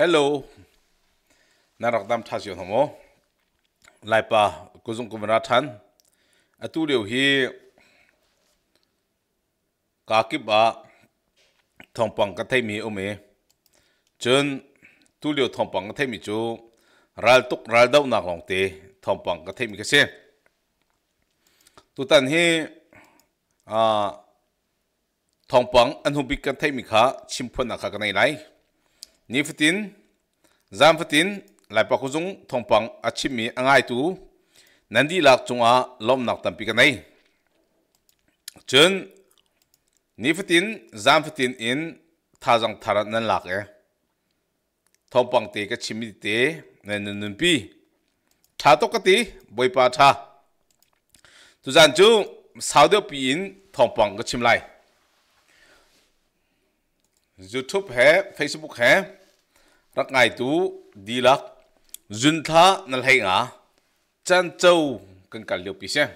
hello na rak dam tha si homo lai pa ku zum kum ra than atu deu hi ka ki ba thong bằng ka thai mì o me chun tu liu thong pang ka thai mi chu ral tuk ral dau nak long te thong pang ka thai mi ka se tu tan hi a ah, thong pang an hum bi ka thai mi kha chim phon na kha ka nei lai ni fitin zam fitin lai pa khuzung thongpang achimi angai tu nandi lak chunga lom nak này, ka nei chen ni fitin zam fitin in tha jang thara nan lak e thongpang te ka chimi te nan nun nun pi tha to ka ti boi pa tha tu jan chu sao de pi in thongpang ka chim lai youtube hai facebook hai rắc ngai tu đi lạc dun tha nal hay ngã chan châu cần cả liều bị xem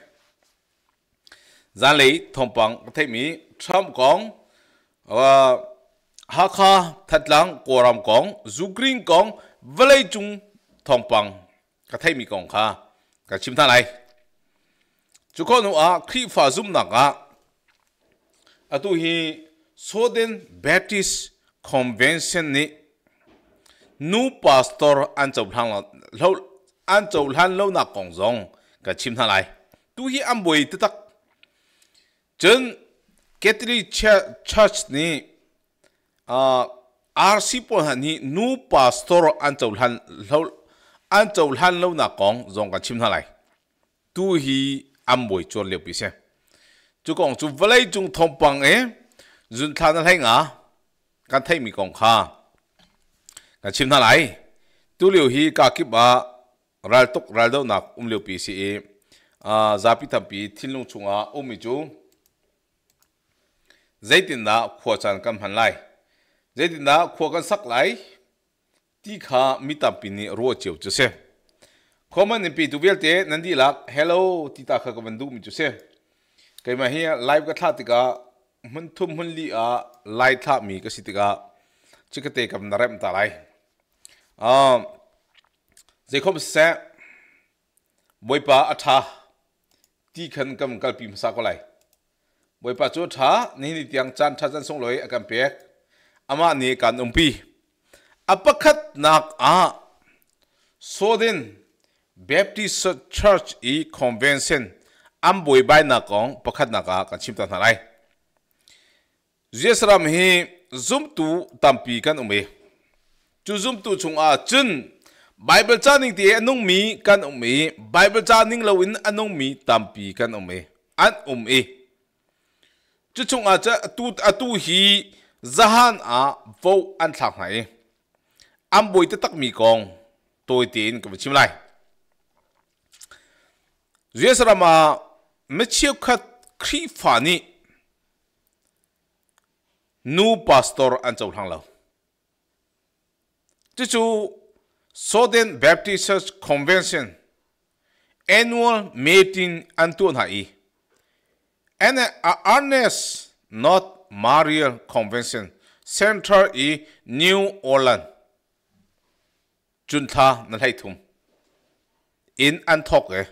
giá lấy thông bằng thấy mi trăm con và ha kha thật lăng của ram con du kinh con và lấy chung thông bằng cả thay mi con kha cả chim tha này chú con nữa khi phá zoom nặng á à tu hi Southern Baptist Convention này nu pastor an chau hlang lo an chau hlan lo na còn rong ka chim na lai tu hi am boi te tak chen catholic church ni a rc po han ni nu pastor an chau hlan lo an chau hlan lo na còn rong ka chim na lai tu hi am boi chon le pi se chu kong chu valai chung thong pang e zun thana lai nga cái thấy mi còn kha na chim na lai tu liu hi ka ki ba ral tok ral do nak um liu pi si e a zapi tam pi thin lung chunga um mi chu zaitin da khua chan kam han lai zaitin da khua kan sak lai ti kha mi tam pi ni ro cheu chu se common pi tu bel te nandi lak hello ti ta kha ka bandu mi chu se kai ma hi live ka tha ti ka mun thum hun li a lai tha mi ka si ti ka chikate kam narem ta lai um jacob sa boi pa atha ti khan kam kal pim sa ko lai boi pa chu tha ni ni tiang chan tha chan song loi akam pe ama ni kan um pi apakhat nak a din baptist church e convention am boi bai na kong pakhat na ka kan chim ta na lai jesram hi zum tu tampi kan ume chúng tôi chung a chun bible chaning anh anung mi kan um e bible chaning lo in anung mi tampi kan um e an um e chu chung a cha tu tu hi zahan à, vô an thak này. am bồi te tak mi con, tôi tin ka chim lai Duyes rama me chiu khat khri phani nu pastor an chau hlang lâu. 这就 Southern Baptist Church Convention annual meeting unto na i and a earnest not Mariel Convention Center i New Orleans junta na hai in Antok thok eh. e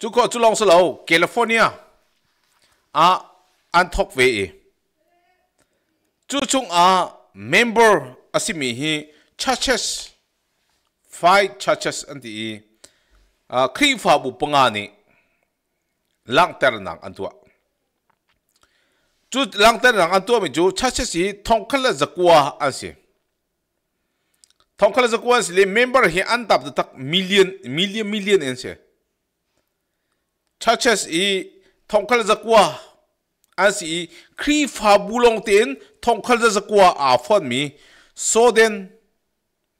chu ko chu long sa California a Antok thok ve e chu chung a member asimi hi churches five churches anti i khri fa bu panga ni lang ter nang an tua chu lang ter nang an tua mi chu churches hi thong khala zakwa an si thong khala zakwa si le member hi an tap tak million million million an si churches i thong khala zakwa an si khri fa bu long ten thong khala zakwa a phon mi Southern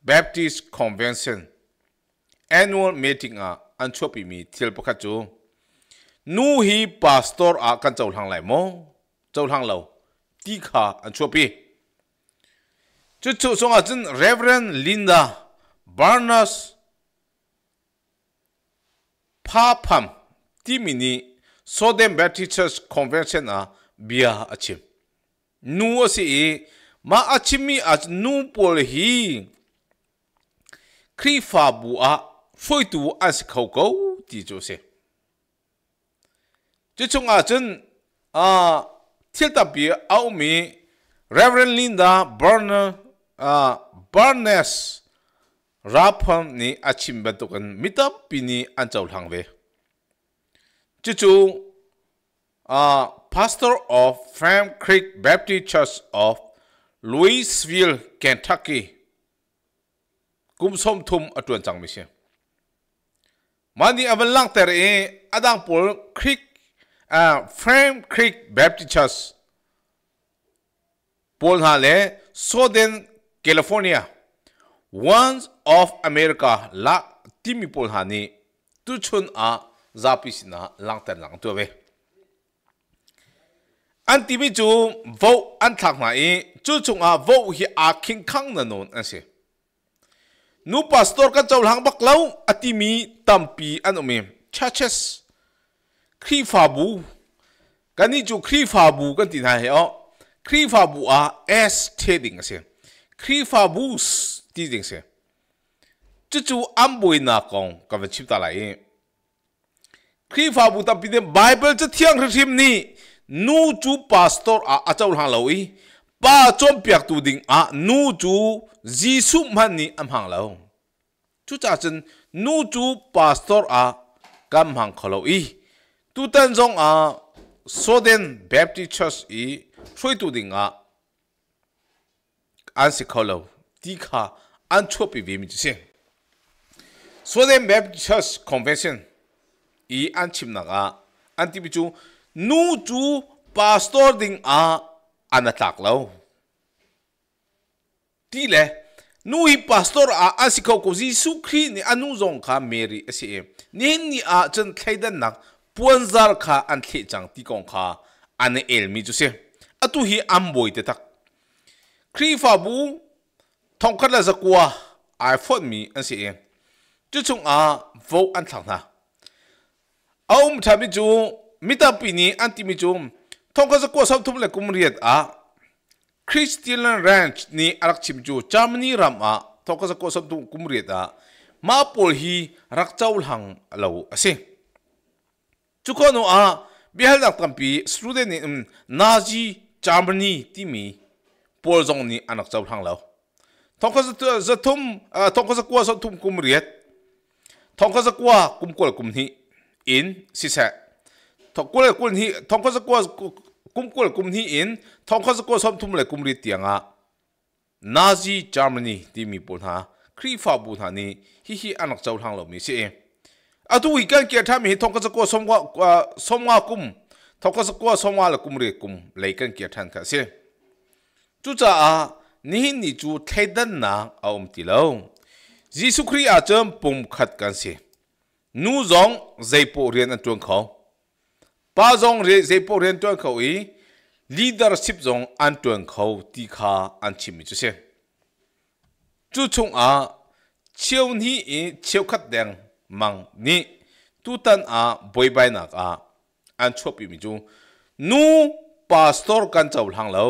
Baptist Convention annual meeting a anchopi mi thil chu nu hi pastor a kan chaw hlang lai mo chaw hlang lo ti kha anchopi chu chu song a chun reverend linda barnas papam ti mi ni southern baptist church convention a bia achim nu si e ma achimi a c nu pol hi kri fa bu a foi tu as khau ko ti jo se j h u chung a chen a thil ta bi au mi reverend linda burner a barnes rapham ni achim ba tokan mitap pini anchaul h a n g v e j h u chu a pastor of Fam Creek Baptist Church of Louisville Kentucky kum som thum atuan chang mi se mani avan lang ter e adang pol creek a à, frame creek baptist church pol ha le southern california ones of america là timi pol ha ni tu chun a zapi sina lang ter lang tu ve an timi chú vo an thak na e chú chung à vô hi à kinh khăng à nà nôn à xì nu pastor kan chau lang bak lau anh tampi anumi churches khri fa bu kan ni chu khri fa bu kan tin hai o khri fa bu à s the ding se khri fa bu ti ding se chú chu am boi na kong ka ve chip ta lại khri fa bu ta pi de bible cha thiang khrim ni nu chú pastor à, a à achau lang lâu i pa chom piak tu ding a nu chu ji su man ni am hang chu cha chen nu chu pastor a kam hang i tu tan jong a so baptist church i thui tu ding a an si kholo ti kha an chu pi mi chi se so baptist church convention i an chim na an ti chu nu chu pastor ding a ana tlak lo ti le nu hi pastor a asiko ko jisu khri ni anu zong kha mary ase em ni ni a à, chen thaidan nak puanzar kha an thli chang ti kong kha an el mi chu se atu à, hi amboi te tak khri fa bu thong khat la zakwa i phone mi ase em chu chung a à, vo an thang na aum thabi chu mitapini antimi chu 통커스 꼬 섬툼레 꾸무리엣 아 크리스티런 랜치 니 아락침주 자무니 람아 통커스 꼬 섬툼 꾸무리엣 아 마폴히 락자울항 라우 아시 주코노 아 비할닥 탐피 스루데니 음 나지 자무니 티미 폴종니 아낙자울항 라우 통커스 저툼 통커스 꼬 섬툼 꾸무리엣 통커스 꼬 꿈꼴 꿈니 인 시세 ทกุลกุลที่ทองคสกุลกุมกุลกุมที่อินทองคสกุลสมทุมเลกุมริตียงอ่ะนาซีจรมนีที่มีปุ่นฮะครีฟาบุ่นฮะนี่ฮิฮิอันักเจ้าทางเรามีเสียอะตุวิกันเกียรติมีทองคสกุลสมว่าสมว่ากุมทองคสกุลสมว่าเลกุมริกุมเลยกันเกียรติทันค่ะเสียจุจ้าอ่ะนี่นี่จูเทิดันนะเอาอุ้มติลาวยิสุครีอาเจะมปุ่มขัดกันเสียนูจงใจปูเรียนอันจวงเขาပါဇုံရေဇေပိုရင်တွန်ခေါီ leadership ဇုံအန်တွန်ခေါတီခါအန်ချီမီချေจุชงอาเชียวนี้เอเชียวขัดแดงมังนี่ตุตันอาบอยบายนักอาอันชอบอยู่มิจูนูพาสตอร์กันเจ้าหลังเรา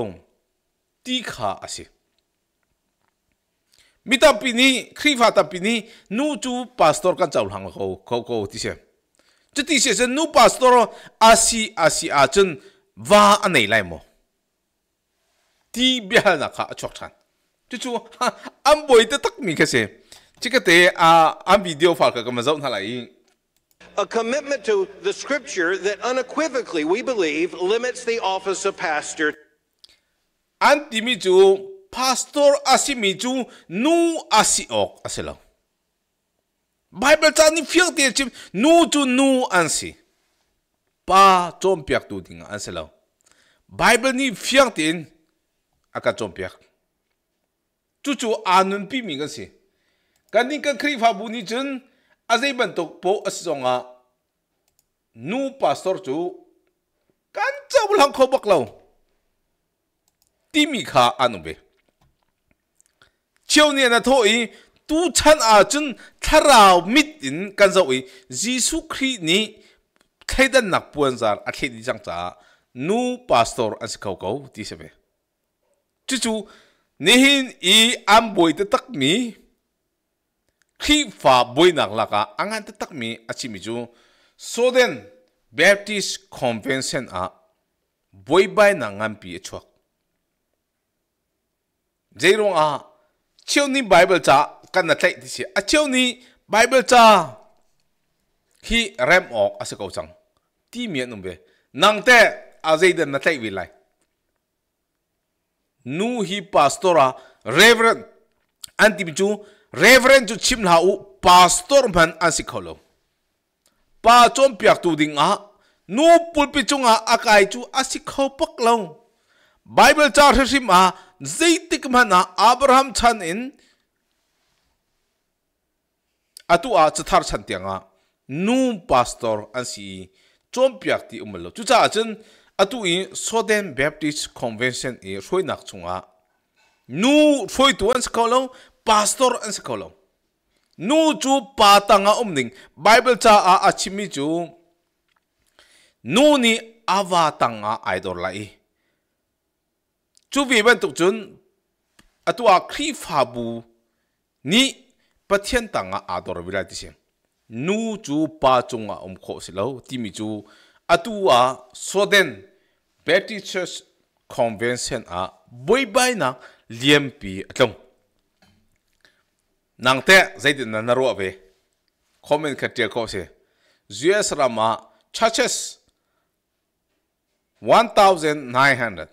ตีขาอาศิมิตาปีนี้ครีฟาตาปีนี้นูจูพาสตอร์กันเจ้าหลังเขาเขาเขาที่เช่จะที่เสียนูปัสตอร์อาศีอาศีอาจนว่าอันไหนไรมอที่เบียนักข้าชกทันจู่จู่อันบ่อยแต่ตักมีแค่เสียที่ก็เตะอันวิดีโอฝากกับมาเจ้าหน้าไร à, a commitment to the scripture that unequivocally we believe limits the office of pastor. mi Antimitu pastor asimitu nu asiok asilo. Bible cha ni phiang te chim nu chu nu an si pa chom piak tu ding an se lo Bible ni phiang tin aka chom piak chu chu anun pi mi gan si kan ni kan khri fa bu ni chun azai ban tok po asonga nu pastor chu kan chau lang kho bak lo ti mi kha anu be chiu ne na tho i tu chan a chun tharau mit in kan zo i jisu khri ni khaidan nak puan zar a khedi chang cha nu pastor as kau kau ti sebe chu chu nihin i am boi te tak mi khi fa boi nak laka angan te tak mi achi mi chu so den baptist convention a boi bai na ngam pi chuak jairong a chiu ni bible cha kan na tlai ti si a cheu ni bible cha khi rem ok ase ko sang, ti mi num be nang te a zai den na tlai wi lai nu hi pastora reverend anh bi chu reverend chú chim la u pastor man ase ko lo pa chom piak tu ding a nu pulpi chung a akai chu ase ko pak long bible cha hrim a zai tik man a abraham chan in atu a chathar chan tianga nu pastor an si chom piak ti umlo chu cha chen atu i soden baptist convention e roi nak chunga nu roi tu an skolo pastor an skolo nu chu pa tanga umning bible cha a achimi chu nu ni awa tanga idol lai chu vi ban tuk chun atua khri fabu ni pathian tanga ador vila ti sem nu chu pa chunga om kho silo timi chu atu a soden betty church convention a boi bai na liam pi atlong nang te zaid na naro ave comment khatia kho se us rama churches 1900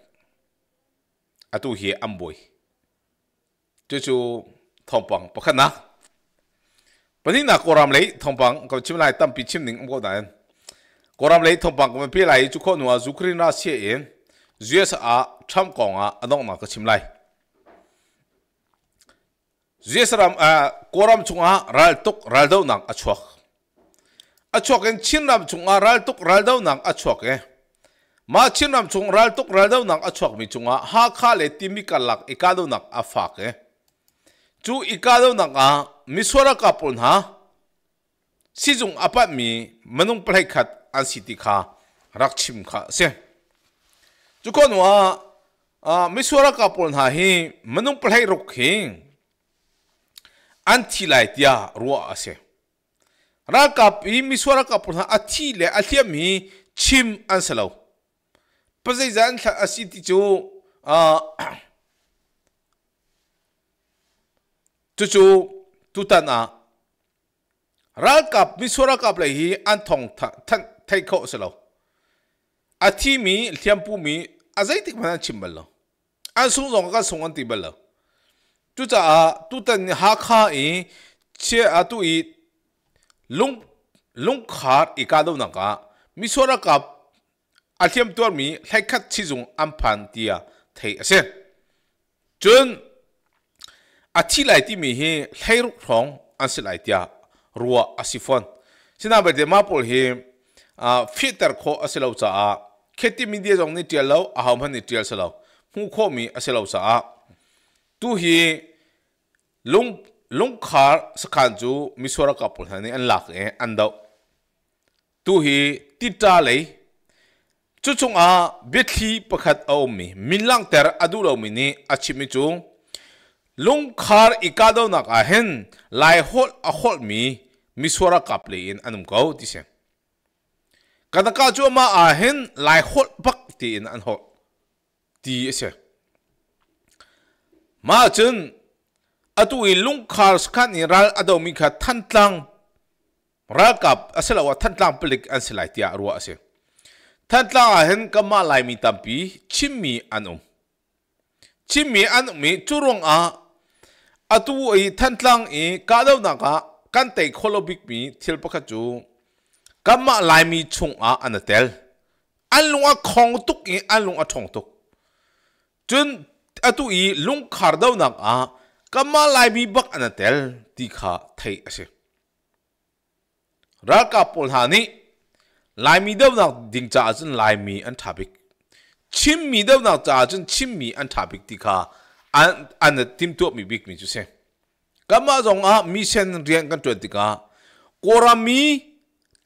atu hi amboi chu chu thong pang pakhat na ปนี้นะกรามเลยทองปังก็ชิมไล่ตั้มปีชิมหนึ่งก็ได้กรามเลยทองปังก็เป็นปีไล่จุกคนว่าจุกรีน่าเสียเอง USA ทำกองอ่ะอันนั้นนะก็ชิมไล่ USA อ่ะกรามจุงอ่ะรัลตุกรัลดาวนักอชวกอชวกเองชินรามจุงอ่ะรัลตุกรัลดาวนักอชวกเองมาชินรามจุงรัลตุกรัลดาวนักอชวกมีจุงอ่ะฮักข้าเลยติมิกลักอีกาดาวนักอฟากเองจูอีกาดาวนักอ่ะมิสวรกับปุ่นฮะซีจงอปามีมนุษย์ปลายขัดอันสิติขารักชิมขาเสียจุกอนว่ามิสวรกับปุ่นฮะฮีมนุษย์ปลายรุกฮิงอันที่ไหลเดียรัวเสียรักกับอีมิสวรกับปุ่นฮะอันที่ไลอันที่มีชิมอันสลาวปัจจันทร์อันสิติจูอ่าจู่ตุตันอารัลกับมิสุระกับเลยฮีอันทองทันไทยเขาสลออาทิมีเทียมปูมีอาใจติมันชิมบัลลอันสูงสองก็สงอันติบัลลตุจ้าตุตันฮักฮาอีเชื่อตุอีลุงลุงขาดอีกาดูนักะมิสุระกับอาทิมตัวมีไทยคัดชิจงอัมพันเตียไทยเสียจนอาทิไลที่มีเฮไหลรุกท้องอันสิไลที่รัวอาศิฟันสินาเบเดมาปุลเฮอ่าฟิตร์ขคอาศิลาวจ้าเคต่มีเดียจงนี่เตียลาวอาหามันนี่เตียลสลาวหูโคมีอาศิลาวจ้าตู้เฮลงลุงขาสกันจูมิสวรกับปุลฮันี่อันหลักเองอันเดาวตู้เฮติดตาเลยจุดจงอาเบ็ดที่ประคัดเอามีมินลังเตอร์อดูเราไม่เนี่ยอาชิมิจง lung khar ikado nak a hen lai hol a hol mi mi suara kap le in anum ko ti se kada ka chu ma a hen lai hol bak ti in an hol ti se ma chun atu i lung khar skan ni ral ado mi kha than tlang ral kap asala wa than tlang pelik an lai ti a ruwa se than tlang a hen kama lai mi tampi chimmi anum chimmi anum mi churong a อตูไอท่านตังอีกาดาวนักกันเตะคอลบิกมีที่ยวปะกจูกำมาไลามีชงอาอันเดลอันลงอาคงตุกอีอันลงอาชงตุกจนอตูอลงขาดาวนักอากำมาไลามีบักอันเดลที่ขาไทยเสรักกับพลฮานีลายมีเดาวนักดิ่งจ้าจนลายมีอันทับิกชิมมีเดาวนักจ้าจนชิมมีอันทับิกที่ขา an an tim tu mi big mi chu se kama zong a mi sen rian kan tu ti ka kora mi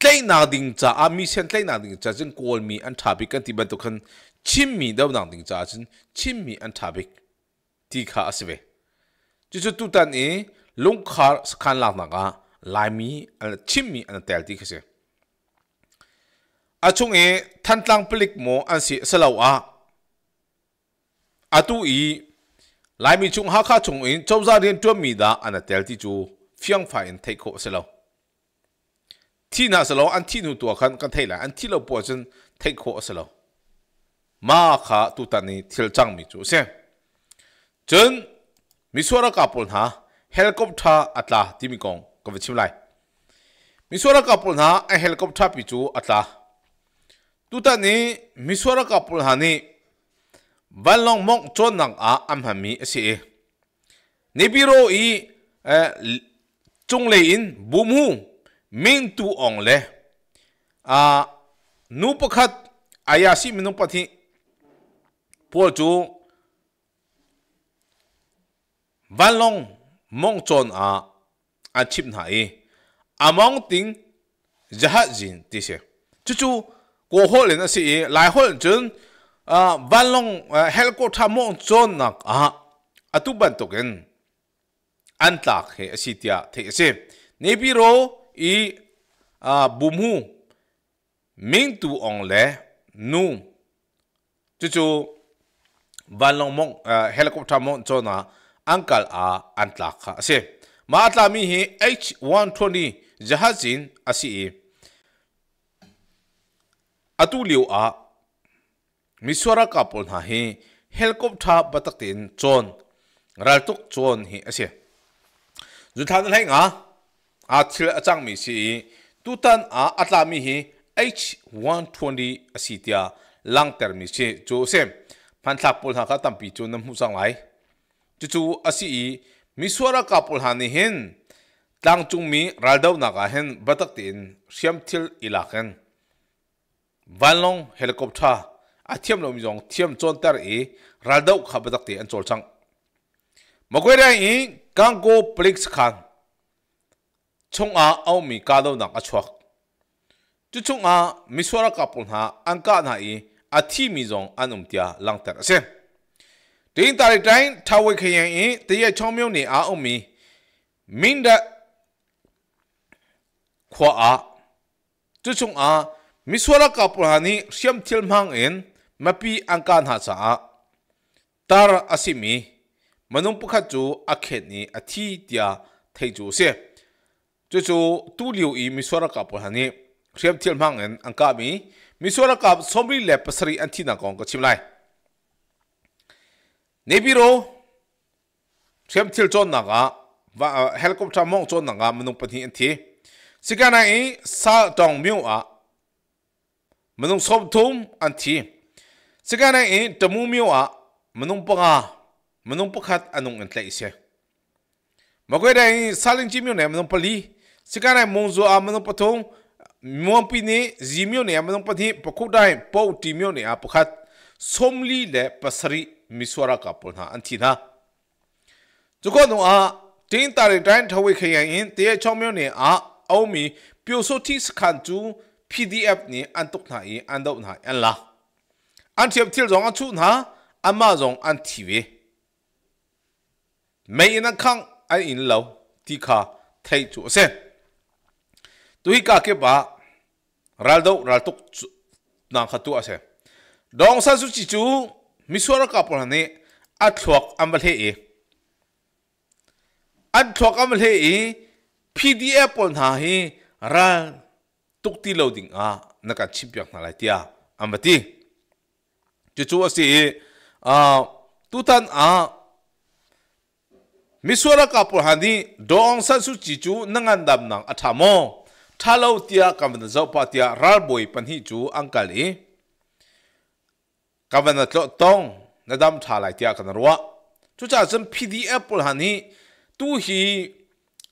tlei na ding cha a mi sen tlei na ding cha jin kol mi an thabi kan ti ban tu khan chim mi da na ding cha jin chim mi an thabi ti kha asve chu chu tu tan e long khar khan la na ka lai mi an chim mi an tel ti kha se a chung e than tlang plik mo an si salaw a atu i lại mi chung ha kha chung in chau za rian tuam mi da an tel ti chu phiang pha in thei kho se lo thi na se lo an thi nu tua khan kan thei la an thi lo po chen thei kho se lo ma kha tu ta ni thil chang mi chu se chen mi suara ka pol ha helicopter atla ti mi kong ko vi chim lai mi suara ka pol ha a helicopter pi chu atla tu ta ni mi suara ka pol ha ni วันลงมงจนนังอาอัมหามีสินิบิโรอีจงเลอินบุมหูมิงตูองเลอานูปขัดอายาสิมินุปทิพวกจูวันลงมงจนอาอาชิบหายอามองติงจะหัดจินติเสจู่ๆกูโหเลนสิไลโหลจน valong helko thamo chon nak a atu ban token an tlak he asitia the ase nebiro i bumu ming tu ong le nu chu chu valong mong helko thamo chon na uncle a an tlak kha ase ma tla mi hi h120 jahazin asi atu liu a miswara kapol na hi helicopter batak tin chon raltuk chon hi ase zu than lai nga a thil achang mi si tutan a atlami hi H120 asitia lang termi si chu sem phan thak pol ha ka tampi chu nam hu sang lai chu chu asi i miswara kapol ha ni hin tlang chung mi raldaw na ka hen batak tin siam thil ilaken vanlong helicopter a thiam nom jong thiam chon tar e radau khabadak te an chol chang makoi ra i kango plix khan chung a au mi ka do nak a chwak chu chung a misora ka pun ha an ka na i a thi mi jong an um tia lang tar ase ding tar tain thawai khayan i te ye chong myong ni a au mi min da khwa a chu chung a misora ka pun ha ni siam thil mang en mapi angkan ha cha tar asimi manung pukha chu akhet ni athi tia thei chu se chu chu tu liu i misora ka po hani khriam thil mang en angka mi misora ka somri le pasri anthi na kong ko chimlai nebiro khriam thil chon na ga va helicopter mong chon na ga manung pathi anthi sikana i sa tong miu a manung som thum anthi စကန်နိုင်အင်တမူမျိုးအားမနုံပငါမနုံပခတ်အနုံအန်တလေစေမကွေတိုင်းဆာလင်ချီမျိုးနဲ့မနုံပလီစကန်နိုင်မုံဇောအားမနုံပထုံမွန်ပီနေဇီမျိုးနဲ့မနုံပတိပခုတိုင်းပေါတီမျိုးနဲ့ပခတ်ဆုံလီလေပစရီမီဆွာရာကပုန်ဟာအန်တီနာဇုကောနုံအားတင်းတာရီတိုင်းထဝေခရိုင်အင်တရချောင်းမျိုးနဲ့အားအုံးမီပြိုဆိုတီစခန်ကျူ PDF နဲ့အန်တုတ်နာအန်တော့နာအန်လား an thiệp thiêu rong an chu na ama rong an thi ve mai in an khang an in lo ti kha thai chu se tôi hi ka ke ba đầu rải tóc tuk na kha tu ase dong sa su chi chu mi suara anh pa anh a thuak am he e an thuak am he e pdf pon ha hi ral tuk ti lo ding a naka chipyak na tiếc anh ambati จู่ๆสีอ่าตุตันอ่ามิสวรกับพหันดีดองสันสุจิจูนังันดำนังอัฐมอท้าลราเตียกำนันเจ้าปะเตียรัลบอยปันฮิจูอังกาลีกำนันตลอดตองนัดำท้าลหยเตียกันรัวจู่ๆจพีน PDF พหันดีตู้ฮี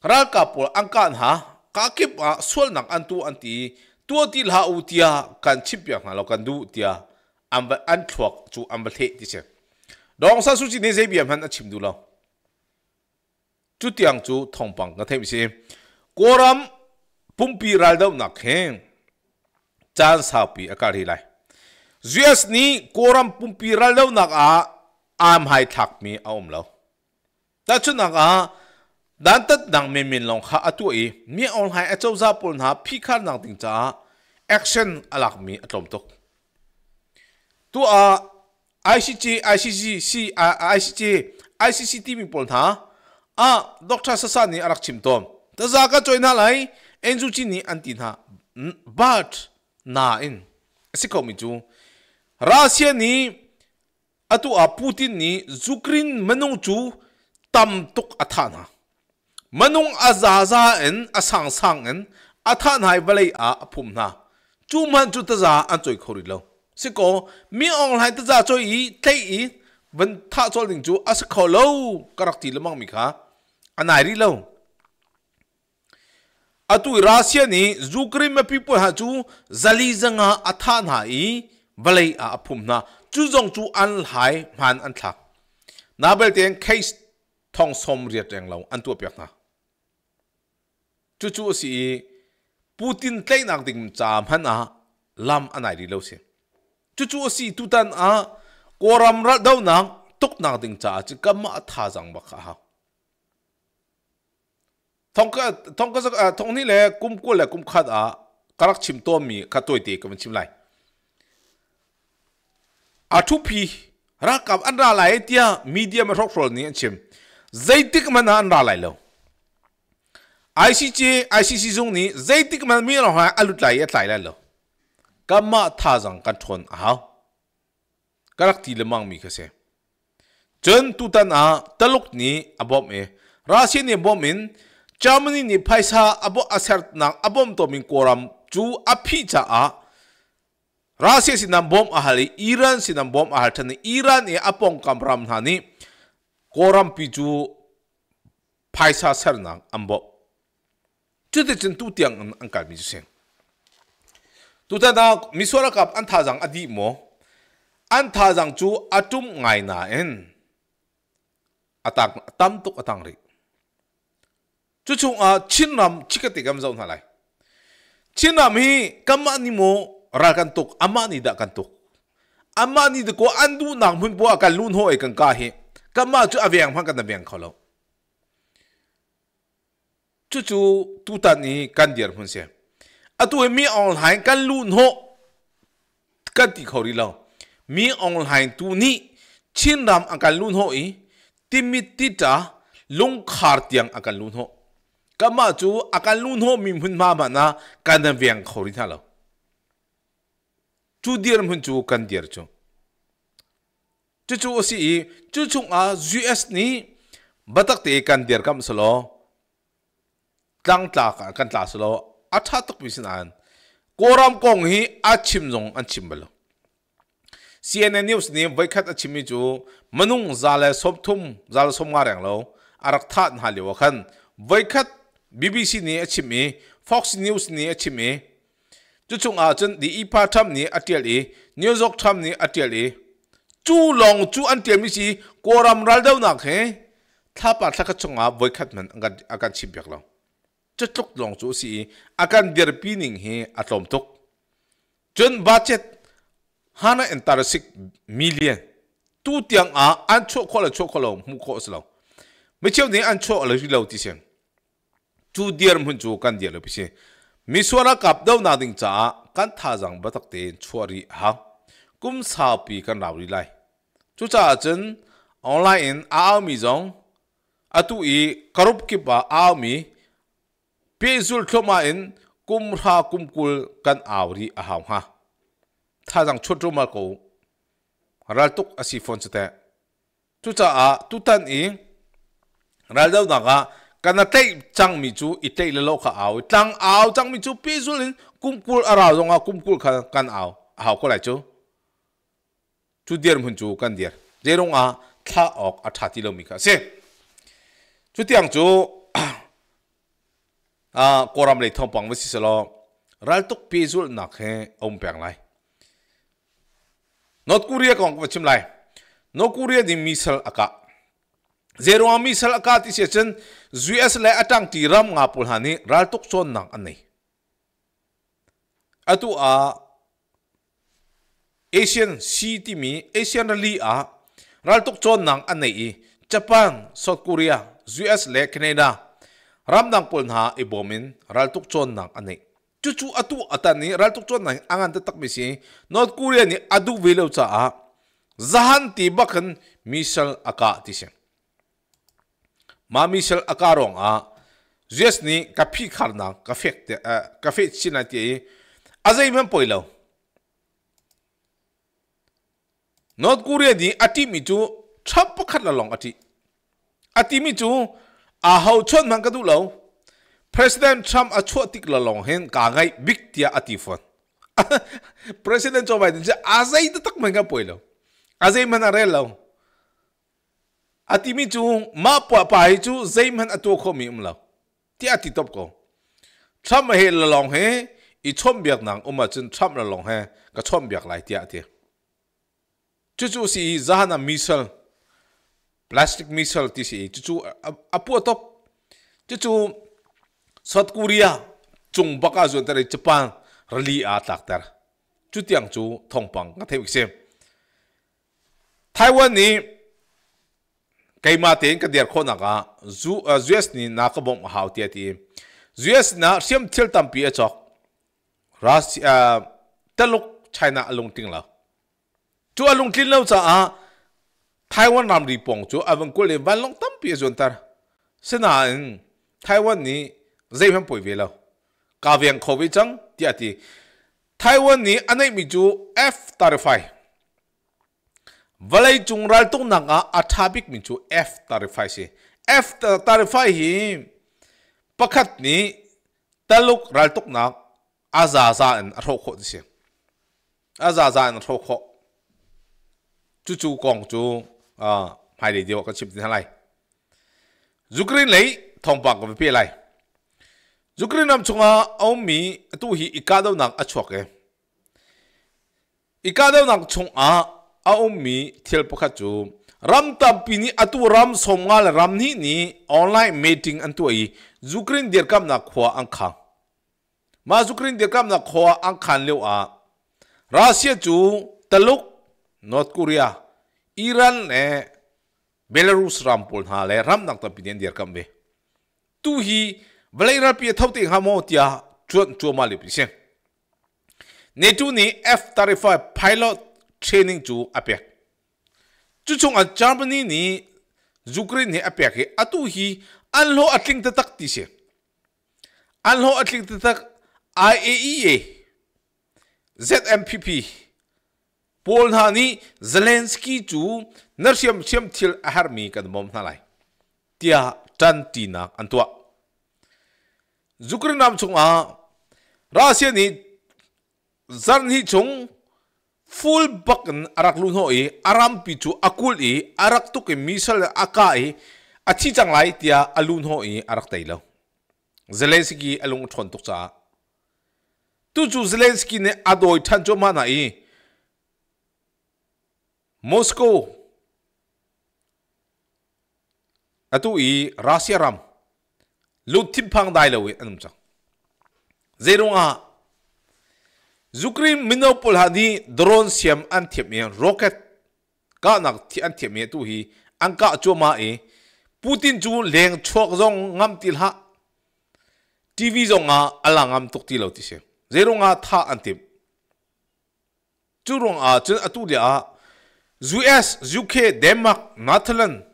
รัลกับพอังกันฮะกาคิบอาส่วนนังอันตูอันตีตัวที่ลาอูเตียกันชิบย่างนั้นเกันดูเตีย âm vật ăn thuốc chú âm vật thế thì sẽ đóng sản xuất nghĩ dễ bị âm hắn ăn chìm đủ lâu chú tiếng chú thông bằng cái thêm gì cô làm bung pi ra đâu nạc hen chan sa pi ác đi lại US ni cô làm bung pi ra đâu nạc à am hai thạc mi ông lâu ta chú nạc à đàn tat đang mềm mềm lòng khá atu i mi on hai achau za pon ha phi kha nang ting cha action lạc mi atom tok ตัวอ่า ICJ i จ c ICJ ICC ที่มีปัญหาอ่ะดรสัสานี่อารักชิมตอมแต่จากก็จอยน่าไหลเอ็นจูจีนี่อันตินะบัดนาอินสิขอมิจูรัสเซียนี่อตัวปูตินนี่จุครินมันุงจูตัมตุกอัฐานะมันุงอาซาซาเอ็นอาสังสังเอ็นอัฐานายเวลัยอาพุ่มนะจูมันจุดจ้าอันจอยขอริลล์是讲没有来得咋做伊对伊问他做领主阿是可喽，格拉提了忙米卡，阿哪里喽？阿杜拉西尼，如果你们 people 哈住，这里人啊阿他那伊，不来阿阿ผม那，注重注安海慢安他，那边点 case ทองสมเรียดแรงเราอันตัวเปียกนะจู่ๆสิปูตินเต้นนักดิ่งจามหันนะลำอันไหนดีเราเสีย chu chu si tu tan a ram ra đâu nang tuk nang ding cha chứ kam ma tha jang ba kha ha thong ka thong ka này là le kum là le khát à? a lắc chim to mi kha toi te kam chim lai a thu pi ra kap an ra lai tia media mà rok rol ni chim zaitik man an ra lai lo ICJ ICC này ni zaitik mà mi lo ha alut lai ya lai lai ka ma tha jang kan thon a ha karak ti lemang mi khase chen tu tan a taluk ni abom e rasi ni bom in germany ni paisa abo asert na abom to min koram chu api cha a rasi si nam bom a hali iran si nam bom a hal thani iran e apong kamram hani koram pi chu paisa ser na ambo chu de chen tu tiang an an kal mi chu seng tu ta na misora cặp anh tha jang adi mo an tha jang chu atum ngai na en atak tam tuk atang ri chu chu a chin nam chikati gam zaun này chin nam hi kama ni mo ra kan tuk ama ni da kan tuk ama ni de ko andu nang mun bo kan lun ho e kan ka hi kama chu avyang hang kan avyang kholo chú chú tu ta ni kan dir hun se อะตัวมีออนไลน์กันลุ่นหกกัดที่เขอดีล้วมีออนไลน์ตัวนี้ชินรำอาการลุ่นหกอีติมิติจ้าลงขาดยังอาการลุ่นหกก็มาจู่อาการลุ่นหกมีหุ่นมาบ้านะการเดินเวียงขอดีท่าแล้วจูเดียร์มันจู่กันเดียร์จู่จูจูอสิจูจุงอาจเอสนี้บัตักเตกันเดียร์กันสโลตั้งตากันตาสโล a tha tak pisin an koram kong hi a chim jong an chim balo CNN news ni vai khat a chimi chu manung zale sop thum zale som nga reng lo arak tha na li wa khan vai khat BBC ni a chimi Fox News ni a chimi chu chung a chen di ipa tham ni atial e New York tham ni atial e chu long chu an tiam ni si koram ral dau nak he thapa thaka chunga voi khat man angan akan chim bek lo chất lúc lòng chú sĩ à căn điệp bí ninh hi à tôm túc chuẩn budget hana entarasik million tu tiếng à ăn chỗ khó là chỗ khó lòng mu khó sao mấy chiều này ăn chỗ là gì lâu tí xem chú điệp muốn chú căn điệp là bí xem mi suara cặp đâu nào đình trả căn thà rằng bắt tắc tiền chua ri ha cũng sao bị căn nào đi lại chú trả chân online à áo mi giống à tu ý karup kipa áo mi pesul thoma in kum ha kum kul kan a u r i a ham ha t a z a n g chot ro mal ko ral tuk asi f o n e c u t e t h u t a a tu tan i ral dau na ga kana tei chang mi chu i tei le lo kha aw h a n g aw chang mi chu pesul in kum kul ara d o n g a kum kul kha kan aw a ha u ko lai chu chu dier mun chu kan dier jerong a tha ok a tha ti lo mi k a se chu tiang chu à cô làm lấy thông bằng với xí lo ral tục pi zul nạc he ông bèng lại North Korea còn có chim lại North Korea thì missile aka zero missile aka thì sẽ chân US lại atang ti ram ngapul hani ral tục son nang anh này atu a Asian city ti mi Asian rally à ral tục son nang anh này Japan South Korea US lại Canada ramdang pol na ibomin raltuk chon nak ani chuchu atu atani raltuk chon na angan ta tak misi north korea ni adu velo cha a zahan ti bakhan missile aka ti sem ma missile aka rong a jes ni ka phi khar na ka fek te ka fe china ti azai men poilo north korea ni ati mi chu thap pakhat la long ati ati mi chu à hậu chốt mang cái đủ lâu President Trump à chốt tích là lòng hen cả ngày big tia atifon à, President Joe Biden chứ à dây tất tắc mình cái bồi lâu à dây mình à rel lâu à ti mi chú mà bỏ bài chú dây mình um à tu khom mi um lâu tia ti top ko Trump hệ là lòng he i chom biak nang um à chân Trump là lòng he cái chom biak lại tia à, tia chú chú si zahana missile plastic missile ti si chu chu apu top chu chu south korea chung baka zon tare japan rali a tak tar chu tiang chu thong pang nga thei xem taiwan ni kai ma ten ka der khona ga zu us ni na ka bom hau ti ti us na siam thil tam pi a chok russia taluk china alung ting la chu alung tin lo cha a Taiwan nam ri pong chu avan ko le van long tam pi zon tar sena in Taiwan ni zai han poi velo ka viang kho vi chang ti ati Taiwan ni anai mi chu F tarify valai chung ral tung nang a athabik mi chu F tarifai si F tarify hi pakhat ni taluk ral tuk nak azaza an ro kho si azaza an ro kho chu chu kong chu à hai để điều có chip thế này Ukraine lấy thông báo của phía này Ukraine nằm chung à ông Mỹ tu hi ikado nặng ở chuộc em ikado nặng chung à ông Mỹ thiệt bốc khát chú ram tam pini atu ram somngal ram ni ni online meeting an tu Zukrin Ukraine dir kam na khwa ang khang ma Ukraine dir kam na khwa ang khan leo a Russia chu taluk North Korea Iran e Belarus rampol ha le ram nak ta pinen dir kam ve tu hi Vladimir pi thau te ha mo tia chuan chu ma le pisen ne tu ni F35 pilot training chu apek chu chung a Germany ni Ukraine ni apek he atu hi an lo atling ta tak ti se an lo atling ta tak IAEA ZMPP Paul hani Zelensky chu nar siam siam thil a har mi kan mom na lai tia chan ti na an tua Ukraine nam chung a Russia ni zan hi chung full bakan arak lun ho e aram pi chu akul e arak tu ke misal aka e chi chang lai tia alun ho e arak tai lo Zelensky alung thon tuk cha tu chu Zelensky ne adoi than cho mana e Moscow atu i Russia ram lu thim phang dai lo e, anum chang zerunga zukrim minopol hadi drone siam an thiep rocket ka nak thi an thiep me tu hi angka choma e putin chu leng chok zong ngam til ha tv zong a alangam tuk ti lo ti se A tha an thiep churung a chun atu dia Zuerst suche Dämmer Natalen.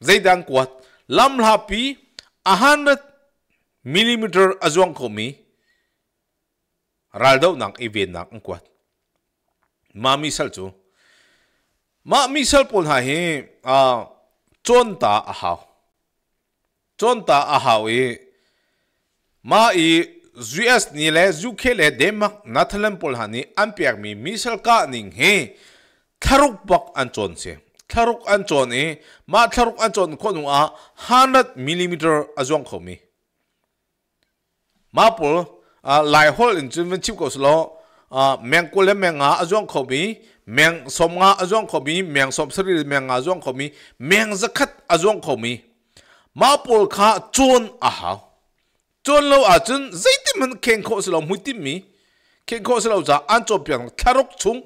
Sei dank wat. Lam lapi a hundred millimeter azuang komi. Raldo nang ewe nang kwat. Ma misal cho. Ma misal pon ha he. Chon ta ahaw. Chon ta ahaw e. Ma e Zuerst ni le zuke le Dämmer Natalen pol ha ni. Ampiak mi misal ka ning he. He. t a r u k b a k anchon se t a r u k anchon e ma t a r u k anchon ko nu a 100 mm i i l l e e t r a z a n g k o m i ma pol lai hol in chim chip ko slo a meng k u le meng a a z a n g k o m i meng som nga a z a n g k o m i meng som sri meng nga a z a n g k o m i meng zakat a z a n g k o m i ma pol k a chon a ha chon lo a chun z a y t i man k e n g k o slo mutim mi k e n g k o slo za anchon p i a n g tlaruk chung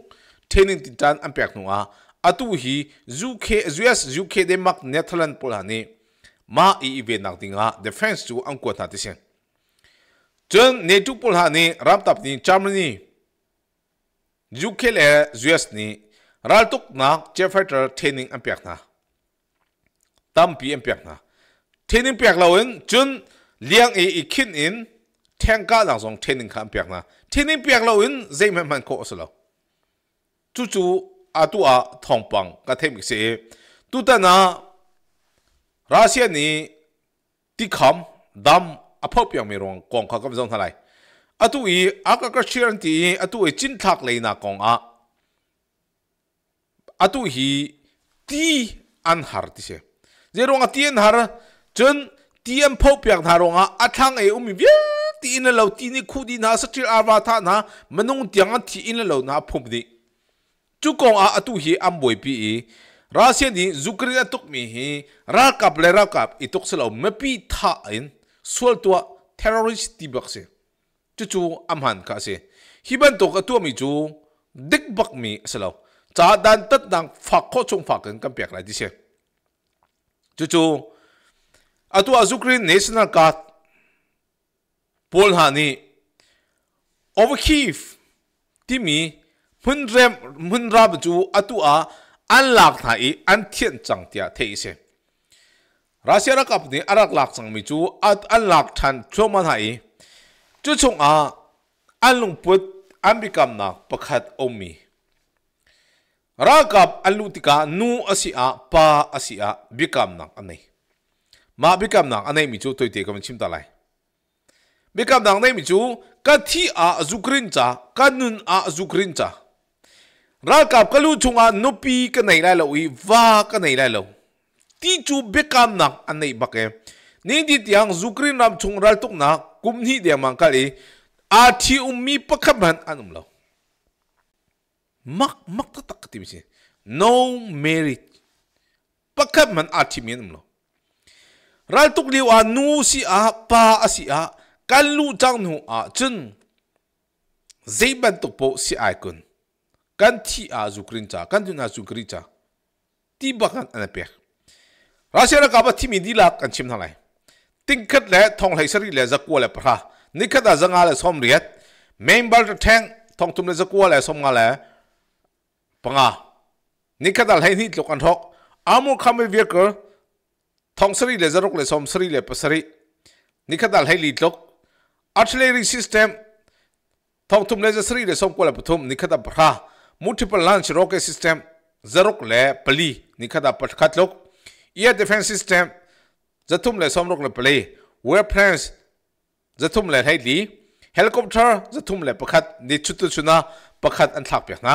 thenin ti tan ampek nu a atu hi zu khe us zu khe de mak netherland pol hani ma i i ve nak tinga defense chu ang ko tha ti sen chen ne tu pol hani ram tap ni germany zu khe le us ni ral tuk na che fighter thenin ampek na tam pi ampek na thenin pek lawen chen liang e i khin in thang ka lang song thenin kham pek na thenin pek lawin zai man man ko oslo chú chú à tu à thong bằng cái thêm cái gì tu ta na ra xe ni ti kham dam à phớp yang mi rong quang khắc cầm dòng thay lại à tu ý à cái cái chuyện gì à tu ý chính thắc lấy na quang à à tu hi ti an har ti xe giờ rong à ti an har chân ti an phớp yang thà rong à à thang ấy um biết ti in lâu ti ni khu đi na sát chi arva tha na manung tiang ti in lâu na phum đi จุกงอาตุฮีอัมบวยปีรัสเซียนี่จุกรีตุกมีฮีรักกับเลรักกับอิตุกสลาวเมพปีท่าอินส่วนตัวทอร์ o r i ร์ที่บักเซจุ่จู่อัมฮันค่ะเซฮิบันตุกตัวมีจู่ดิกบักมีสลาวจากดันตัดดังฝักข้อชงฝักกันกันเปียกไรดิเซจุ่จู่อตัวจุกรีเนชั่น a l g u ดบอลฮานีเวอร์คีฟที่มี hun rem hun rab chu atua an lak thai an thiện chẳng tia thế se Russia ra cặp ni arak lak chẳng mi chu at an lak than choma thai chu chung a an lung put an bikam na pakhat mi, ra cặp an lu tika nu asia pa asia bikam na anei ma bikam na anei mi chu toi te kam chim ta lai bikam na anei mi chu ka thi a zukrin cha ka nun a zukrin cha ra kap kalu chunga nupi cái này lai lo i va ka nei lai lo ti chu bekam nak an nei bake ning ti tiang zukrin ram chung ral tuk na kum ni địa mang kali a thi ummi pakham han anum lo mắc mak ta tak ti mi no merit pakham han a thi mi anum lo ral tuk liu a nu si a pa a si a kalu chang nu a chun zeiban tuk bộ si ai kun kan ti, a zukrin cha kan dun a zukri cha ti bakan an pe rasia ra ka ba thi mi di la kan chim thalai ting khat le thong lai sari le zakwa le pra ni khat a zanga le som riat member ta thang thong tum le zakwa le som nga le panga ni khat a lai ni lo kan thok amu kham ve ve ko thong sari le zarok le som sari le pasari ni khat a lai li lok artillery system thong tum le zasri le som ko le pathum ni khat a pra multiple launch rocket system zarok le pali nikada patkhat lok air defense system zathum le somrok le pali plans zathum le haili helicopter zathum le pakhat ni chutu chuna pakhat an thak pyakna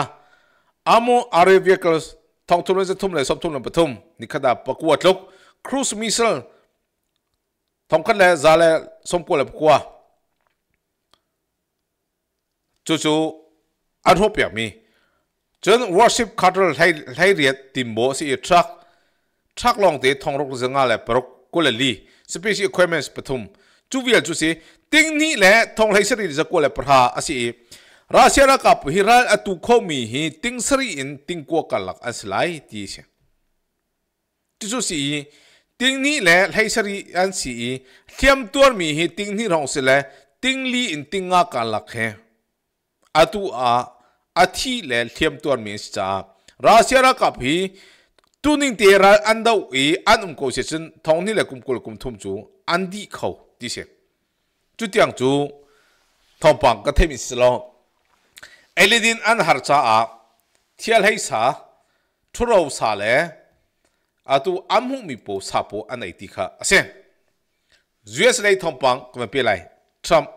amu array vehicles thong thum le zathum le som thum le pathum nikhada pakuat lok cruise missile thong khat le za le som ko le pakua chu chu an hop pyami chân worship cartel hay hay riết tìm bộ sĩ truck truck long tế thong rốc dân lại parok cô là li special equipments patum chú việc chú sĩ tiếng ni lẽ thong hay sri ra cô là parha asi Russia ra cặp hiral atu khomi hi tiếng sri in tiếng qua kalak aslai ti se chú sĩ tiếng ni lẽ hay sri an sĩ thiam tuar mi hi tiếng ni rong se lẽ tiếng li in tiếng nga kalak he atu a อาทิเลเทียมตัวมิสจ้ารัสเซียรักับพีตุนิงเตระอันดาวเออันอุ้มโกเซจนทองนี่แหละกุมกุลกุมทุ่มจูอันดีเขาดิเซจุดยังจูทองปังก็เทมิสโลเอลิดินอันฮาร์จ้าเที่ยวให้สาทุเราซาเลอาตูอัมหุมิโปซาโปอันไอติกาเซน US เลยทองปังก็ม่เป็นไรทรัมป์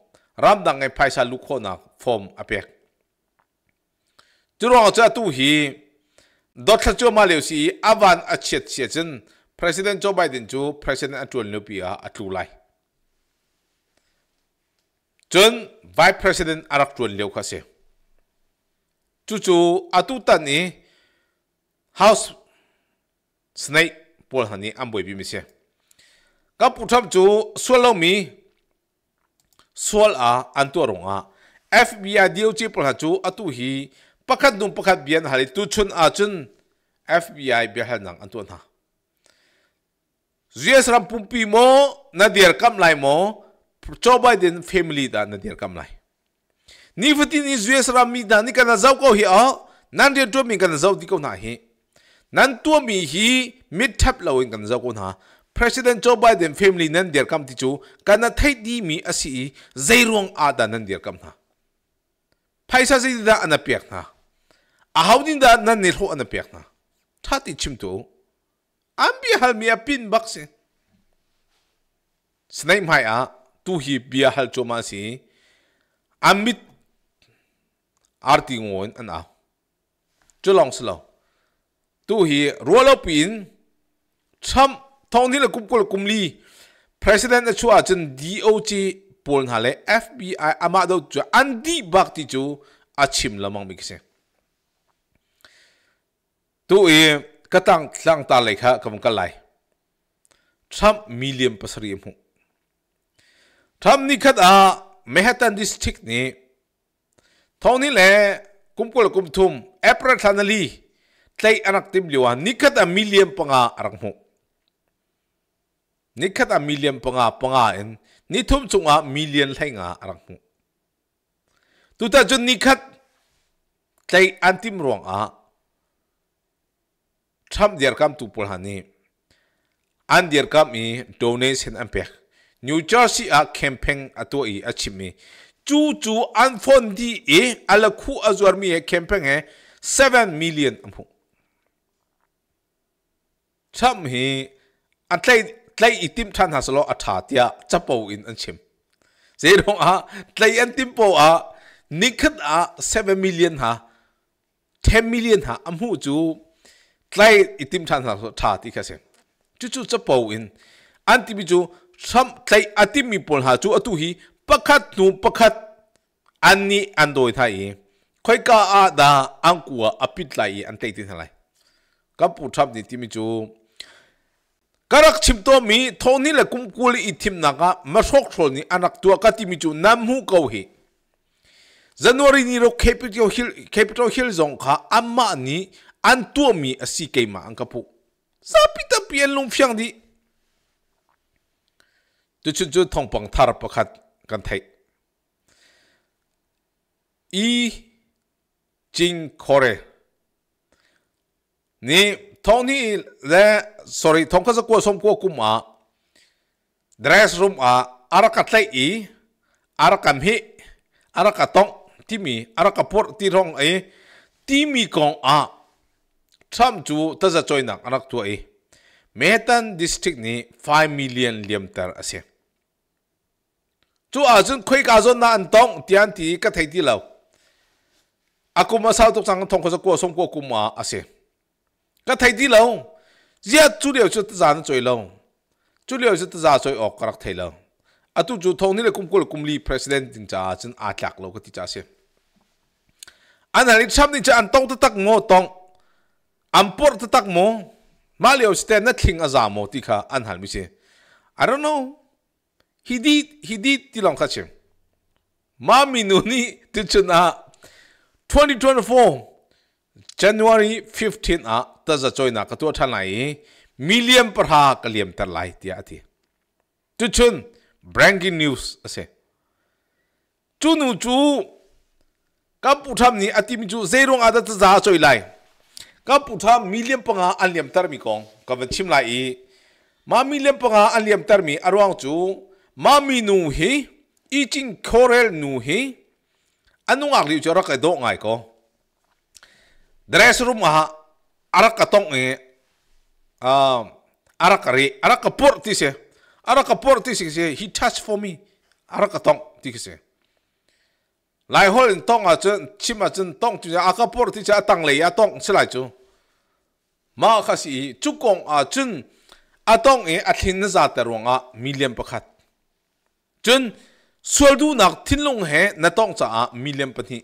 ram ramdang ngai phaisa lukho na form apek churong cha tu hi dotla chu ma leu si avan a chet chen president joe biden chu president atul nupia atulai chun vice president arak tuan leu kha se chu chu atu tan ni house snake pol hani amboi bi mi se ka putham chu swallow mi sual a an rong a FBI diu chi pol chu atu hi pakhat dum pakhat bian hali tu chun a chun FBI bi nang an tu na Zues pumpi mo na dir kam mo Joe Biden family da na dir kam lai ni fati ni Zues ram da ni kana zau ko hi a nan dir to kana zau di na hi nan tu hi mid tap lawin kana zau na President Joe Biden family nan dir kam ti chu kana thai di mi asi zairong ada nan dir kam na phaisa ji da ana pek na ahaudin da nan ne ho ana pek na thati chim tu ambi hal mi apin bakse snai mai a tu hi bia hal cho ma si amit arti ngon an a cho long slo tu hi rolopin cham thong ni la kup ko kum ly, president a chua chen DOJ pol na le FBI ama do chu andi chú, ti chu achim lamang mi kse tu e katang tăng ta le kha kam ka lai Trump million pasari mu Trump ni khat a Manhattan district ni thong ni le kum ko kum thum April thanali tlai tìm liu liwa ni khat a million panga arang mu ni k a t a million panga panga en ni thum chung a million l e n g a arang hu tu ta j u n ni khat t a i antim ruang a tham d i r kam tu pul hani an d i r kam i donation a m pek new jersey a campaign ato i achimi chu chu an phone di e ala khu azwar mi e campaign e 7 million ampu tham hi a t a i ไล่อีทิมทันหาสโลอัฐาติยาจะปูอินอันชิมเจดงอาไล่อันทิมปูอานิคัดอา7 million ฮะ10 million ฮะอันหูจูไล่อีทิมทันหาสโลอัฐาติค่ะเซจู่จูจะปูอินอันทีมจูทำไล่อัติมีปนฮะจูอัตุฮีปักคัดนูประคัดอันนี้อันโดยไทยค่อยก้าอาดาอังกัวอภิตไลอันเตตินทลายกับผู้ับนี่ทีมจู karak chim to mi thoni le kum kuli i thim naga masok thoni anak tua ka ti mi chu nam hu ko hi january ni ro capital hill capital hill zong kha amma ni an tu mi asi ke ma ang kapu sa pi ta pi lung phyang di tu chu chu thong pang thar pa khat kan thai i jing kore ni thông hi le sorry thông thong số ko som ko cung a dress room a araka tlai i araka mi araka tong timi araka por ti rong ấy e, timi con à tham chú ta za choi nak anak tu ai metan district ni 5 million liam tar ase chu a jun khoi ka zon na an tong tian ti ka thai ti lo akuma sao tok sang thong kha ko som ko kum a ase ka thai di lo zia chu leo chu ta na choi lo chu leo chu ta za choi ok karak thai lo atu chu thong ni le kum kul kum li president ting cha chân a tlak lo cái ti cha se an ali cham ni cha an tong ta tak ngo tong am por ta tak mo ma leo stand na thing a za mo ti kha an hal mi se i don't know he did he did ti long kha chem ma mi nu ni chân à, 2024 January 15 à ta za choi na ka tu than này million par ha ka liam tar lai ti a thi chu chun breaking news ase chu nu chu ka pu tham ni atim chu zerong ada ta za choi lai ka pu tham million pa nga an liam tar mi con, ka va chim lại, mà million pa nga an liam tar mi arwang chu ma mi nu hi i ching korel nu hi anung ak liu chora ka do ngai ko dress room ha arak ka tong e um arak re arak ka por ti se arak ka por ti se he touch for me arak ka tong ti se lai hol in tong a chen chim a chen tong tu a ka por ti cha tang le ya tong se lai chu ma kha si chu kong a chen a tong e a thin za ta ro nga million pakhat chen sual du nak thin long he na tong cha a million pa ni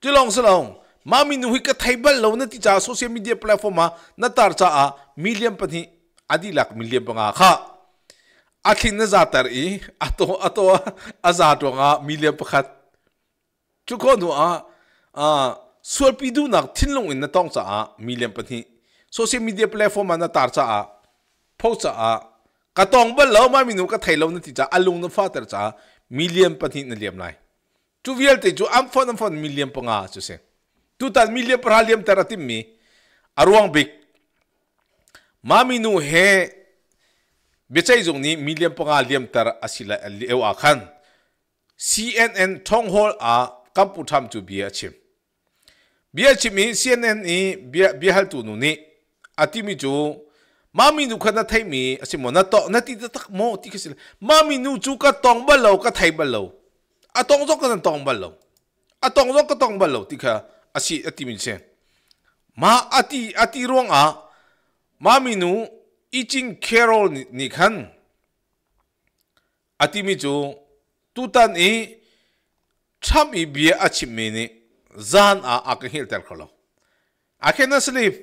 ti long se long mami nu hika thaibal lo na ti cha social media platform ma na tar cha a million pani adi lak million panga kha athin na zatar i ato ato azato nga million pakhat chuko nu a a solpi du nak thinlong in na tong cha a million pani social media platform ma na tar cha a post cha a ka tong ba lo mami nu ka thailo na ti cha alung na fa tar cha million pani na liam nai chu vial te chu am phone am phone million panga chu se 2,000 milya teratim mi aruang bik mami nu he becai ni million pangalyam tar asila ali ewa khan CNN Tonghol a kampu tham tu bia chim bia chim mi CNN ni bia hal tu nu ni atimi ju mami nu khana thai mi asimo na to na ti tak mo ti khisil mami nu chu ka tong ba lo ka thai ba a tong zo ka tong ba lo a tong zo ka tong ba lo asi atimin sen ma ati ati rong a ma minu ichin kero ni khan atimi chu tutan e cham i bia achi mene zan a akahil tel kholo i cannot sleep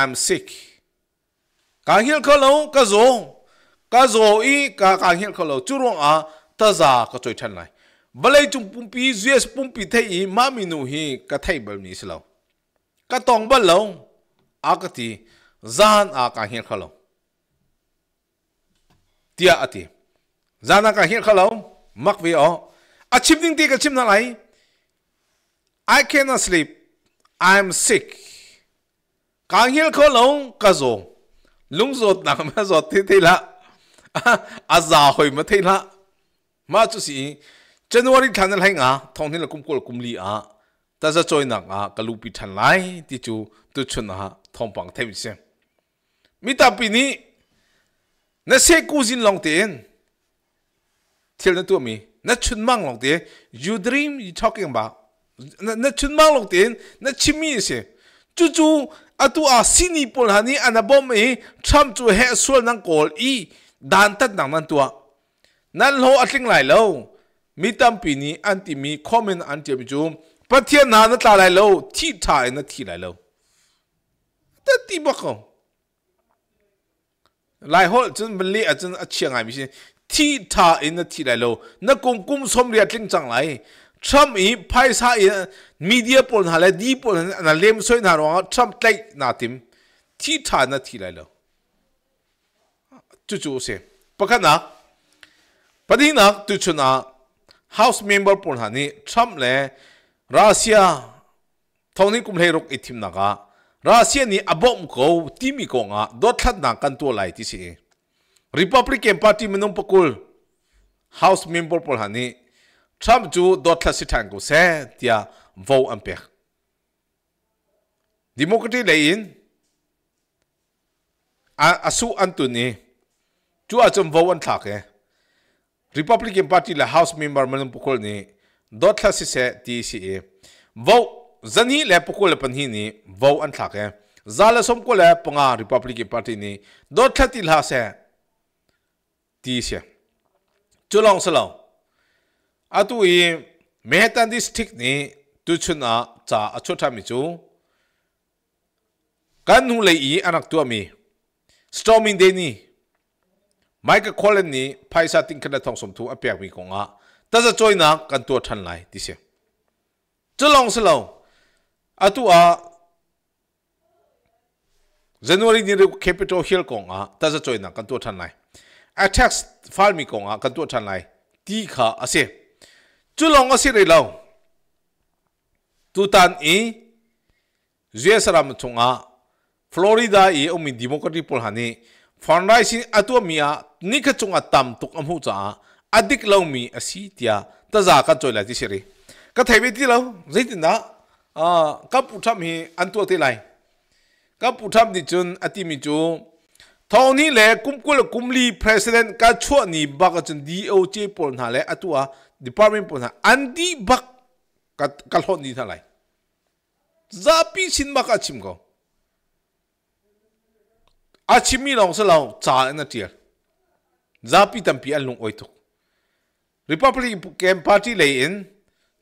i'm sick kahil kholo kazo kazo i ka kahil kholo churong a taza ka choi than lai balai chung pumpi zues pumpi thei i mami nu hi ka thei bal ni slo ka tong bal lo akati zan a ka hin khalo tia ati zan a ka hin khalo mak vi o a chim ding ti ka chim na lai i cannot sleep i am sick ka hin khalo ka zo lung zot na ma zot ti ti la a za hoi ma thi la ma chu si January than lai nga thong hin la kum kol kum li a ta za choi nak a ka lu pi than lai ti chu tu chun ha thong pang them se mi ta pi ni na se ku jin long ten thil na tu mi na chun mang long te you dream you talking about na chun mang long ten na chimi se chu chu atu a sini pol hani anabom e tham chu he sul nang kol i dan tat nang nan tua nan lo atling lai lo mi tampini anti mi comment anti mi chum pathian na na ta lai lo thi thai na thi lai lo ta ti ba ko lai hol chun ban li a chun a chiang ai mi sin thi tha in na thi lai lo na kum kum som ria tling chang lai trump i phai sa i media pol na lai di pol na lem soi na ro trump tlai na tim thi tha na thi lai lo chu chu se pakana padina tu chuna 하우스 멤버뿐 아니 트럼프네 러시아 토니 꿈레록 이팀 나가 러시아니 아범 고 팀이 공아 도탓 나간 또 라이티시 리퍼블리칸 파티 민놈 포콜 하우스 멤버뿐 아니 트럼프 주 도탓시 탄고 세티아 보 암페 디모크티 레인 아 아수 안토니 주아 좀 보원 타게 Republican Party la House member man pukol ni dotla si se TCA e. vo zani le pukol pan hi ni vo an thak e zala som ko le ponga Republican Party ni dotla ti la se TCA e. chulong salo atu i ni tu chuna cha achu tha mi chu kan anak tu storming de Michael Collin ni paisa tingkana thong som thu apiak mi ko nga ta za choi na kan tu than lai ti se chalong salo atu a January ni capital hill ko nga ta za choi na kan tu than lai attacks fal mi ko nga kan tu than lai ti kha ase chalong ase re lo tu tan i zue saram chunga Florida i omi democratic pol hani phần sinh fundraising atua mia nikha chunga tam âm amhu cha adik lâu mi asi tia ta za ka choi la ti siri ka thaibe ti à, zaitin da a ka ăn tuổi thế này, lai ka putham ni chun chú, ati mi chu thoni le cung kumli president ka chua ni ba ở chun DOJ pol na ở atua department pol na andi bak cái ka hon ni tha lai zapi sin ba ka chim ko a chimi long sa long cha na tial zapi pi an lung oi tuk republican party lay in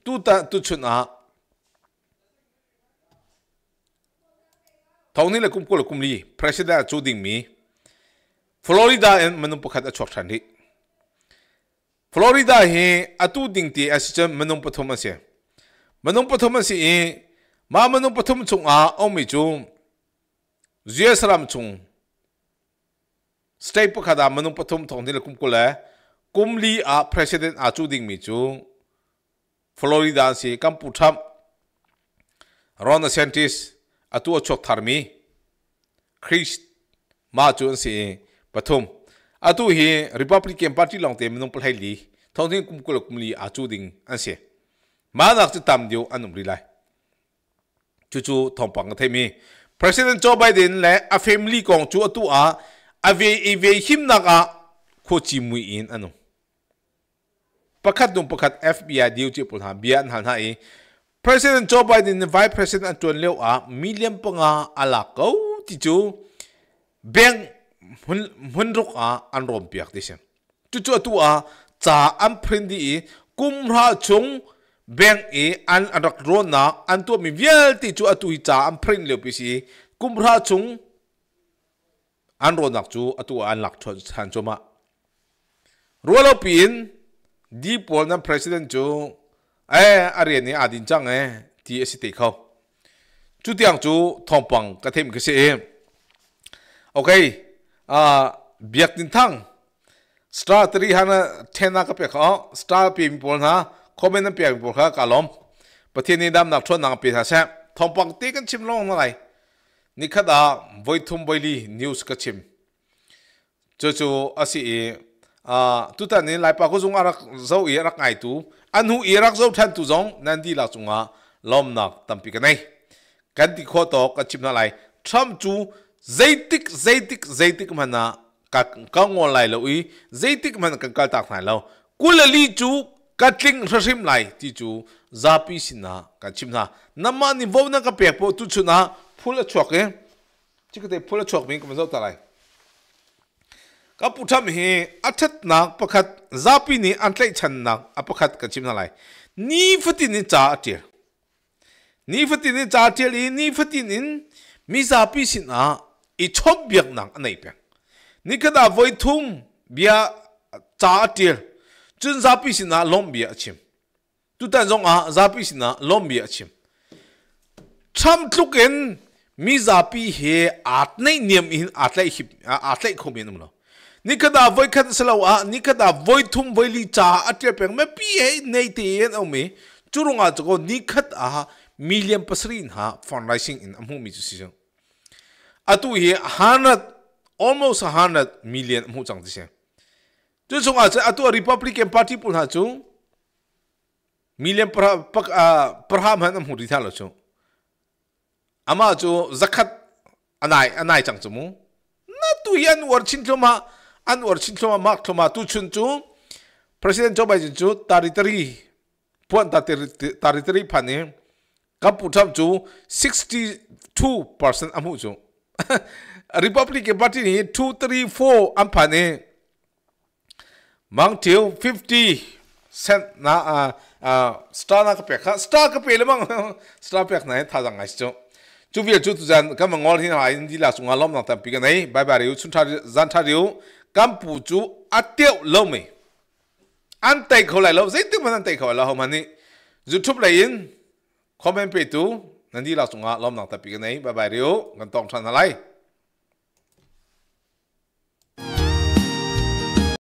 tu ta tu chun a thawni la kum ko la kum li president chu ding mi florida en manum pakhat a chok than florida he atu ding ti asicha manum pathom ase manum pathom ase e ma manum pathom chung a omi chu zia saram chung state pa khada manung pathum thong dil kum kula kumli a president a chu ding mi chu florida si kam putham ron scientist atu achok tharmi christ ma chu si pathum atu hi republican party long te manung palhai li thong ding kum kula kumli a chu ding an se ma nak chu tam dio anum ri lai chu chu thong pang the mi president joe biden le a family kong chu atu a avei evei him naga khochi mui in anu pakhat dum pakhat fbi diu chi pulha bian han ha e president joe biden ne vice president anton leo a million panga ala ko ti chu beng hun hun ruk a an rom piak ti sem chu chu tu a cha am phindi e kum ra chung beng e an adak rona an tu mi vial ti chu atu cha am phrin le pi si kum ra chung an ron nak chu atu an lak thon chan chuma rualo pin di pol na president chu ai ari ni adin chang e ti si te khaw chu tiang chu thom pang ka them ka se okay a biak tin thang star 3 hana thena ka pe kha star pin pol na comment na pe pol kha kalom pathiani dam nak thon nang pe tha sa thong pang te kan chim long na lai nikhada voithum boili news ka chim chu chu asi e a tuta ni lai pa ko zung arak zo i e arak ngai tu anhu i e arak zo than tu zong nandi la chunga lom nak tampi ka nei kan ti kho to ka chim na lai tham chu zaitik zaitik zaitik mana ka ka ngol lai lo i zaitik man kan kal tak nai lo kulali chu katling rashim lai ti chu zapi sina ka chimna namma ni vona ka pekpo tu chuna pull 了抽的，这个得 pull 了抽兵，怎么走出来？咱们这里，阿七那，把扎皮尼安塞进那，把扎皮尼接进来。你否定人咋地？你否定人咋地哩？你否定人没扎皮西那一重兵那那边，你给他围通别咋地，真扎皮西那两兵接，就咱讲啊，扎皮西那两兵接，咱们这个。मिजापी हे आत्ने नियम इन आत्ले हि आत्ले खोमे नमलो निकदा वयखत सलो आ निकदा वयथुम वयली चा अत्र पेंग मे पी हे नेते एन ओमे चुरुंगा जको निखत आ मिलियन पसरी हा फॉरनाइसिंग इन अमु मिजु सिसो अतु हे हानत ऑलमोस्ट हानत मिलियन मु चांग दिसे चुचुंगा से अतु रिपब्लिकन पार्टी पुना चु मिलियन पर पक आ मन मु रिथालो चु ama chu zakat anai anai chang chu mu na tu yan war chin thloma an war chin thloma mak thloma tu chun chu president joe biden chu taritari puan ta taritari phane kapu tham chu 62% amu chu republican party ni 234 am phane mang theu 50 cent na a star na ka pekha star ka pelemang star pek na tha jang ai chu ကျုပ်ပြကျုပ်ဇန်ကမငေါလင်းဟာအင်းဒီလာဆုငါလောမနာတပိကနေဘိုင်ဘာရီယူချွန်ထားဇန်ထားရီယူကမ်ပူကျူအတေလုံးမေအန်တိုက်ခေါ်လိုက်လို့စိတ်တမန်တိုက်ခေါ်လာဟောမနိဇူထုပလိုင်းကွန်မန့်ပေတူနန်ဒီလာဆုငါလောမနာတပိကနေဘိုင်ဘာရီယူငန်တောင်းထန်လိုက်